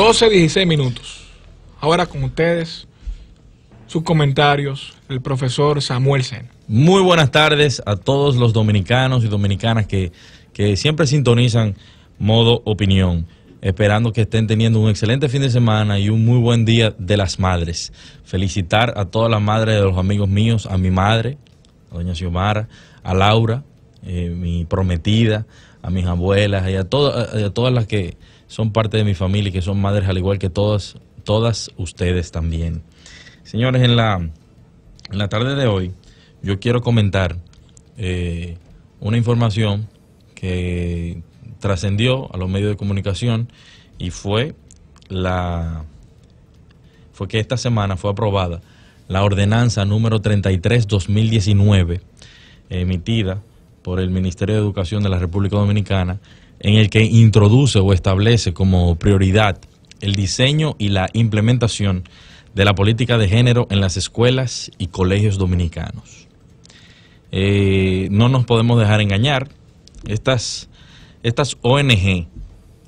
12, 16 minutos. Ahora con ustedes, sus comentarios, el profesor Samuel Sen. Muy buenas tardes a todos los dominicanos y dominicanas que, que siempre sintonizan modo opinión esperando que estén teniendo un excelente fin de semana y un muy buen día de las madres. Felicitar a todas las madres de los amigos míos, a mi madre, a doña Xiomara, a Laura, eh, mi prometida, a mis abuelas y a, todas todas las que son parte de mi familia y que son madres, al igual que todas, todas ustedes también. Señores, en la, en la tarde de hoy yo quiero comentar eh, una información que trascendió a los medios de comunicación y fue la fue que esta semana fue aprobada la ordenanza número 33 2019 emitida por el Ministerio de Educación de la República Dominicana, en el que introduce o establece como prioridad el diseño y la implementación de la política de género en las escuelas y colegios dominicanos. Eh, no nos podemos dejar engañar, estas, estas ONG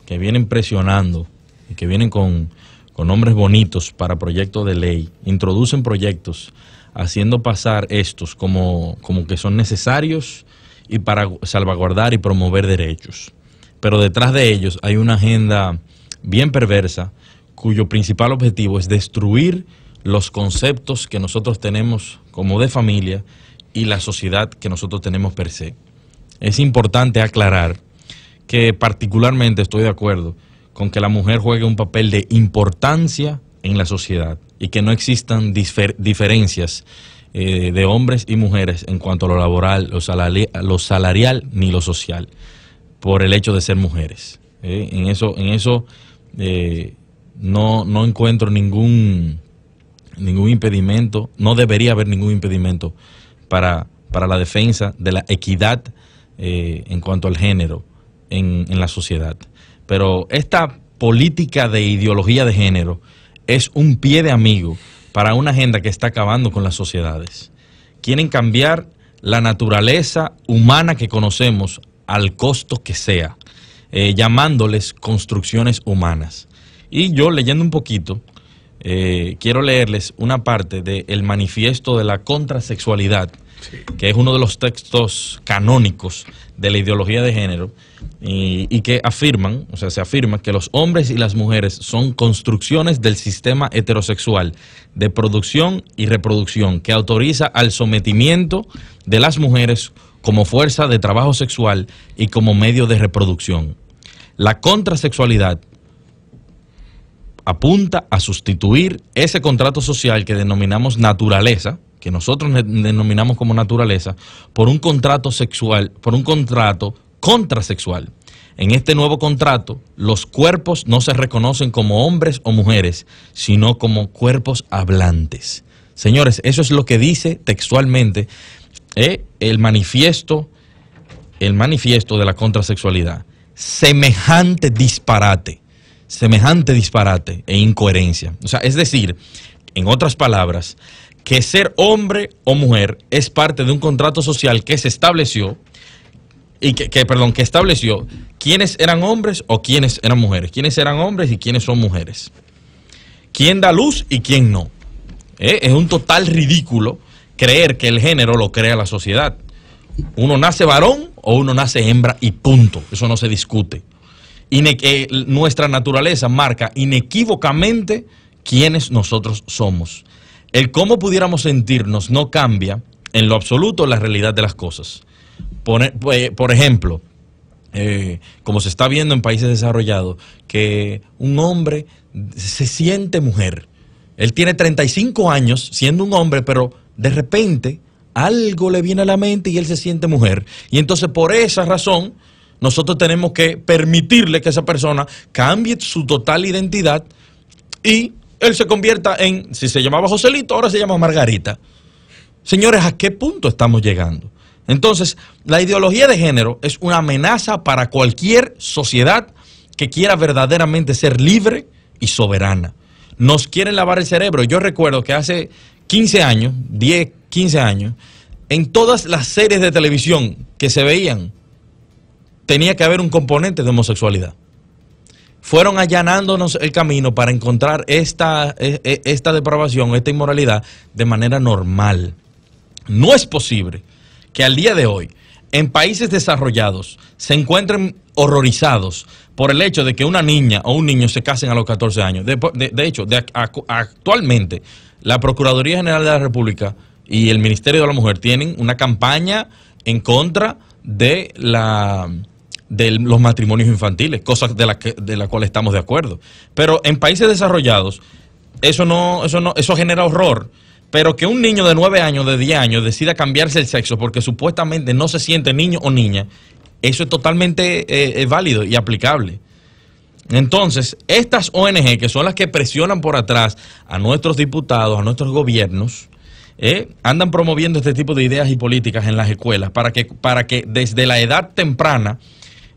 que vienen presionando y que vienen con, con nombres bonitos para proyectos de ley, introducen proyectos haciendo pasar estos como, como que son necesarios y para salvaguardar y promover derechos. Pero detrás de ellos hay una agenda bien perversa cuyo principal objetivo es destruir los conceptos que nosotros tenemos como de familia y la sociedad que nosotros tenemos per se. Es importante aclarar que particularmente estoy de acuerdo con que la mujer juegue un papel de importancia en la sociedad y que no existan diferencias eh, de hombres y mujeres en cuanto a lo laboral, lo, salarial ni lo social, por el hecho de ser mujeres. ¿eh? en eso, en eso eh, no, no encuentro ningún, ningún impedimento, no debería haber ningún impedimento para, para la defensa de la equidad en cuanto al género en, en la sociedad. Pero esta política de ideología de género es un pie de amigo para una agenda que está acabando con las sociedades. Quieren cambiar la naturaleza humana que conocemos al costo que sea, eh, llamándoles construcciones humanas. Y yo leyendo un poquito, eh, quiero leerles una parte del manifiesto de la contrasexualidad que es uno de los textos canónicos de la ideología de género, y, y, que afirman, o sea, se afirma que los hombres y las mujeres son construcciones del sistema heterosexual de producción y reproducción que autoriza al sometimiento de las mujeres como fuerza de trabajo sexual y como medio de reproducción. La contrasexualidad apunta a sustituir ese contrato social que denominamos naturaleza, que nosotros denominamos como naturaleza, por un contrato sexual, por un contrato contrasexual. En este nuevo contrato, los cuerpos no se reconocen como hombres o mujeres, sino como cuerpos hablantes. Señores, eso es lo que dice textualmente eh, el manifiesto, el manifiesto de la contrasexualidad. Semejante disparate, semejante disparate e incoherencia. O sea, es decir, en otras palabras, que ser hombre o mujer es parte de un contrato social que se estableció y que, perdón, que estableció quiénes eran hombres o quiénes eran mujeres, quiénes eran hombres y quiénes son mujeres, quién da luz y quién no. Eh, es un total ridículo creer que el género lo crea la sociedad. Uno nace varón o uno nace hembra y punto. Eso no se discute. ...y que eh, nuestra naturaleza marca inequívocamente quiénes nosotros somos. El cómo pudiéramos sentirnos no cambia en lo absoluto la realidad de las cosas. Eh, por, ejemplo, eh, como se está viendo en países desarrollados, que un hombre se siente mujer. Él tiene 35 años siendo un hombre, pero de repente algo le viene a la mente y él se siente mujer. Y entonces por esa razón nosotros tenemos que permitirle que esa persona cambie su total identidad y él se convierta en, si se llamaba Joselito, ahora se llama Margarita. Señores, ¿a qué punto estamos llegando? Entonces, la ideología de género es una amenaza para cualquier sociedad que quiera verdaderamente ser libre y soberana. Nos quieren lavar el cerebro. Yo recuerdo que hace 15 años, 10, 15 años, en todas las series de televisión que se veían, tenía que haber un componente de homosexualidad fueron allanándonos el camino para encontrar esta, e, e, esta depravación, esta inmoralidad de manera normal. No es posible que al día de hoy en países desarrollados se encuentren horrorizados por el hecho de que una niña o un niño se casen a los 14 años. De, hecho, actualmente la Procuraduría General de la República y el Ministerio de la Mujer tienen una campaña en contra de la de los matrimonios infantiles, cosas de la, de la cual estamos de acuerdo. Pero en países desarrollados, eso no, eso no, eso genera horror. Pero que un niño de 9 años, de 10 años, decida cambiarse el sexo porque supuestamente no se siente niño o niña, eso es totalmente eh, eh, válido y aplicable. Entonces, estas ONG, que son las que presionan por atrás a nuestros diputados, a nuestros gobiernos, eh, andan promoviendo este tipo de ideas y políticas en las escuelas para que, para que desde la edad temprana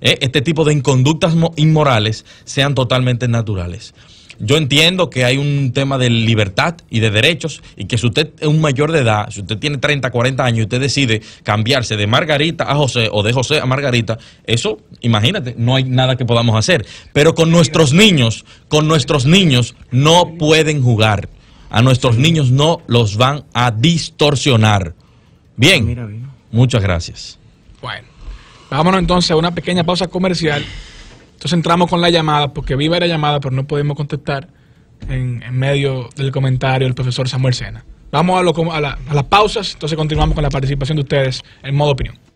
eh, este tipo de inconductas inmorales sean totalmente naturales. Yo entiendo que hay un tema de libertad y de derechos y que si usted es un mayor de edad, si usted tiene 30, 40 años y usted decide cambiarse de Margarita a José o de José a Margarita, eso, imagínate, no hay nada que podamos hacer. Pero con nuestros niños, con nuestros niños no pueden jugar. A nuestros niños no los van a distorsionar. Bien, ah, muchas gracias. Bueno. Vámonos entonces a una pequeña pausa comercial. Entonces entramos con la llamada, porque Viva la llamada pero no podemos contestar en, medio del comentario del profesor Samuel Sena. Vamos a, a las pausas, entonces continuamos con la participación de ustedes en modo opinión.